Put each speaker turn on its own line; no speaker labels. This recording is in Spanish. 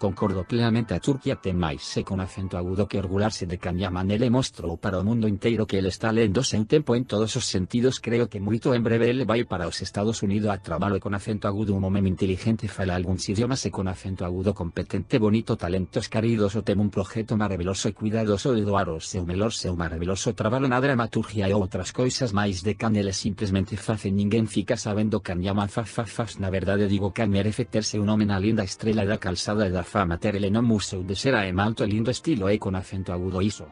concordo plenamente a Turquía, temáis con acento agudo que orgularse de él le mostró para el mundo entero que él está lendo un tempo en todos sus sentidos creo que muy en breve a ir para los Estados Unidos a trabajar con acento agudo un hombre inteligente fala algún idiomas se con acento agudo competente bonito talentos caridos o tem un projeto maravilloso y e cuidadoso de doar o seu melhor seu maravilloso trabalho na dramaturgia y e otras cosas, más de can es simplesmente fácil, ninguén fica sabendo canyama fa faz la na verdade digo que merece terse un homem a linda estrela calzada de la fama mater Elena de sera e el lindo estilo e con acento agudo ISO.